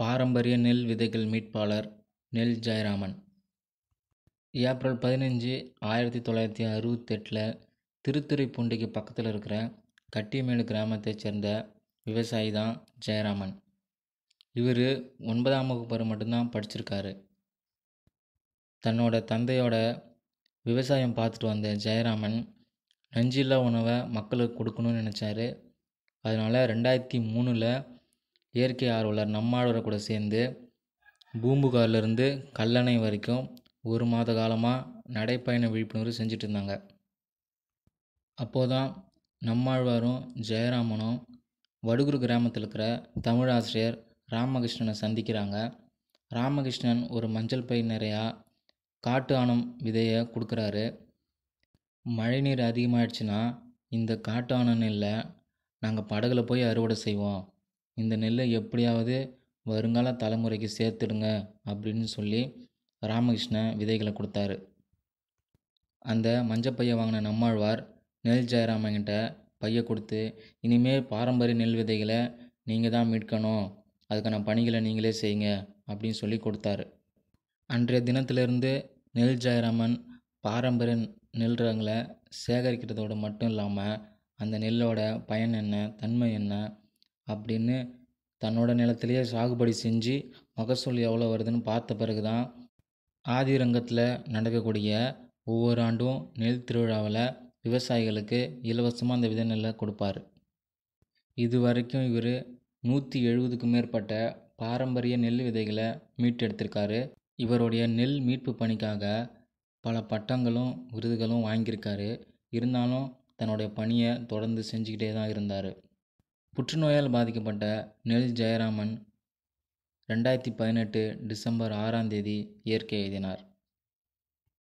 பாரம்பரிய நெல் விதைகள் மீட்பாளர் நெல் ஜெயராமன் ஏப்ரல் பதினஞ்சு ஆயிரத்தி தொள்ளாயிரத்தி அறுபத்தெட்டில் திருத்துறைப்பூண்டிக்கு பக்கத்தில் இருக்கிற கட்டிமேடு கிராமத்தைச் சேர்ந்த விவசாயி தான் ஜெயராமன் இவர் ஒன்பதாம் வகுப்பு மட்டும்தான் படிச்சிருக்காரு தன்னோட தந்தையோட விவசாயம் பார்த்துட்டு வந்த ஜெயராமன் நஞ்சில்லா உணவை மக்களுக்கு கொடுக்கணும்னு நினச்சாரு அதனால் ரெண்டாயிரத்தி மூணில் இயற்கை ஆர்வலர் நம்மாழ்வரை கூட சேர்ந்து பூம்புகார்லேருந்து கல்லணை வரைக்கும் ஒரு மாத காலமாக நடைப்பயண விழிப்புணர்வு செஞ்சுட்டு இருந்தாங்க அப்போது தான் நம்மாழ்வாரும் ஜெயராமனும் வடுகுரு கிராமத்தில் இருக்கிற தமிழ் ஆசிரியர் ராமகிருஷ்ணனை சந்திக்கிறாங்க ராமகிருஷ்ணன் ஒரு மஞ்சள் பை நிறையா காட்டு ஆணம் விதையை கொடுக்குறாரு மழைநீர் அதிகமாகிடுச்சுன்னா இந்த காட்டு ஆணன் இல்லை நாங்கள் படகுல போய் அறுவடை செய்வோம் இந்த நெல்லை எப்படியாவது வருங்கால தலைமுறைக்கு சேர்த்துடுங்க அப்படின்னு சொல்லி ராமகிருஷ்ணன் விதைகளை கொடுத்தாரு அந்த பையை வாங்கின நம்மாழ்வார் நெல் ஜெயராமன்கிட்ட பையை கொடுத்து இனிமேல் பாரம்பரிய நெல் விதைகளை நீங்கள் தான் மீட்கணும் அதுக்கான பணிகளை நீங்களே செய்யுங்க அப்படின்னு சொல்லி கொடுத்தாரு அன்றைய தினத்திலிருந்து நெல் ஜெயராமன் பாரம்பரிய நெல் ரகங்களை சேகரிக்கிறதோடு மட்டும் இல்லாமல் அந்த நெல்லோட பயன் என்ன தன்மை என்ன அப்படின்னு தன்னோட நிலத்திலேயே சாகுபடி செஞ்சு மகசூல் எவ்வளோ வருதுன்னு பார்த்த பிறகு தான் ஆதி ரங்கத்தில் நடக்கக்கூடிய ஒவ்வொரு ஆண்டும் நெல் திருவிழாவில் விவசாயிகளுக்கு இலவசமாக அந்த விதை நெல்லை கொடுப்பார் இது வரைக்கும் இவர் நூற்றி எழுபதுக்கும் மேற்பட்ட பாரம்பரிய நெல் விதைகளை மீட்டெடுத்திருக்காரு இவருடைய நெல் மீட்பு பணிக்காக பல பட்டங்களும் விருதுகளும் வாங்கியிருக்காரு இருந்தாலும் தன்னுடைய பணியை தொடர்ந்து செஞ்சுக்கிட்டே தான் இருந்தார் புற்றுநோயால் பாதிக்கப்பட்ட நெல் ஜெயராமன் ரெண்டாயிரத்தி பதினெட்டு டிசம்பர் ஆறாம் தேதி இயற்கை எழுதினார்